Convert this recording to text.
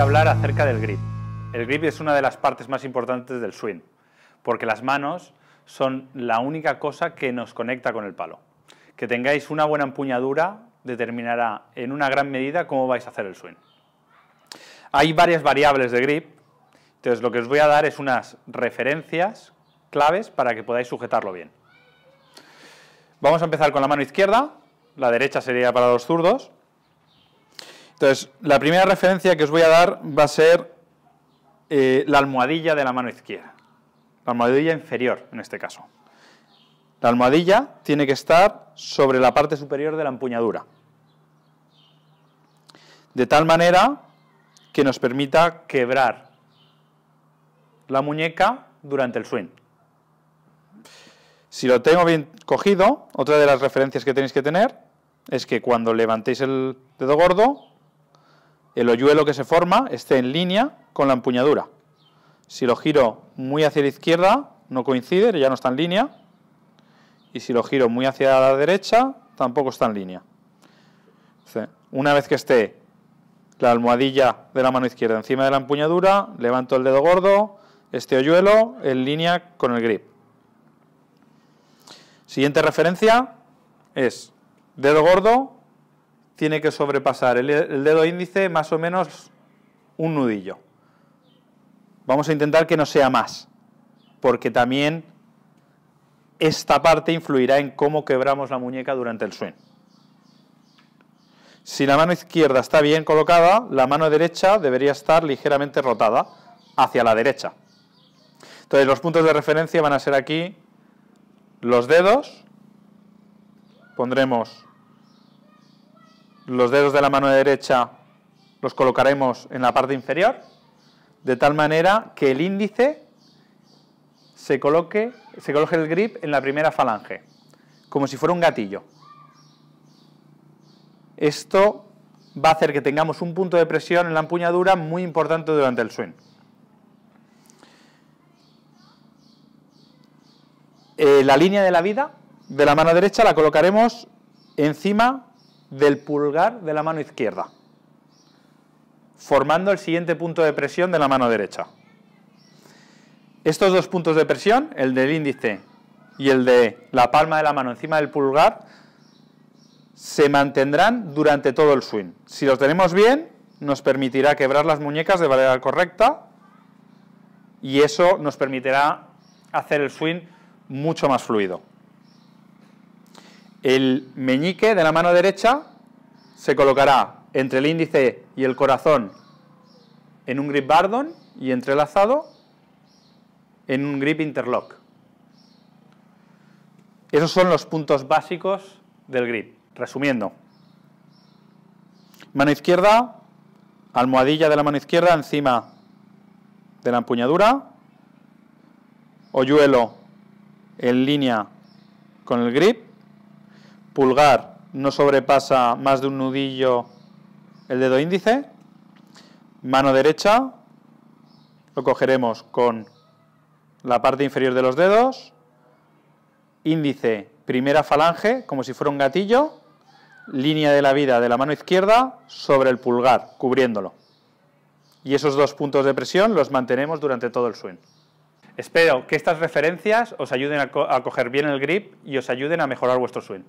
hablar acerca del grip. El grip es una de las partes más importantes del swing, porque las manos son la única cosa que nos conecta con el palo. Que tengáis una buena empuñadura determinará en una gran medida cómo vais a hacer el swing. Hay varias variables de grip, entonces lo que os voy a dar es unas referencias claves para que podáis sujetarlo bien. Vamos a empezar con la mano izquierda, la derecha sería para los zurdos, entonces, la primera referencia que os voy a dar va a ser eh, la almohadilla de la mano izquierda, la almohadilla inferior en este caso. La almohadilla tiene que estar sobre la parte superior de la empuñadura, de tal manera que nos permita quebrar la muñeca durante el swing. Si lo tengo bien cogido, otra de las referencias que tenéis que tener es que cuando levantéis el dedo gordo, el hoyuelo que se forma esté en línea con la empuñadura. Si lo giro muy hacia la izquierda, no coincide, ya no está en línea. Y si lo giro muy hacia la derecha, tampoco está en línea. Una vez que esté la almohadilla de la mano izquierda encima de la empuñadura, levanto el dedo gordo, este hoyuelo en línea con el grip. Siguiente referencia es dedo gordo tiene que sobrepasar el, dedo índice más o menos un nudillo. Vamos a intentar que no sea más, porque también esta parte influirá en cómo quebramos la muñeca durante el swing. Si la mano izquierda está bien colocada, la mano derecha debería estar ligeramente rotada hacia la derecha. Entonces los puntos de referencia van a ser aquí los dedos, pondremos los dedos de la mano derecha los colocaremos en la parte inferior, de tal manera que el índice se coloque, se coloque el grip en la primera falange, como si fuera un gatillo. Esto va a hacer que tengamos un punto de presión en la empuñadura muy importante durante el swing. Eh, la línea de la vida de la mano derecha la colocaremos encima del pulgar de la mano izquierda, formando el siguiente punto de presión de la mano derecha. Estos dos puntos de presión, el del índice y el de la palma de la mano encima del pulgar, se mantendrán durante todo el swing. Si los tenemos bien, nos permitirá quebrar las muñecas de manera correcta y eso nos permitirá hacer el swing mucho más fluido. El meñique de la mano derecha se colocará entre el índice y el corazón en un grip bardon y entrelazado en un grip interlock. Esos son los puntos básicos del grip. Resumiendo, mano izquierda, almohadilla de la mano izquierda encima de la empuñadura, hoyuelo en línea con el grip, pulgar no sobrepasa más de un nudillo el dedo índice, mano derecha lo cogeremos con la parte inferior de los dedos, índice, primera falange, como si fuera un gatillo, línea de la vida de la mano izquierda sobre el pulgar, cubriéndolo. Y esos dos puntos de presión los mantenemos durante todo el swing. Espero que estas referencias os ayuden a, coger bien el grip y os ayuden a mejorar vuestro swing.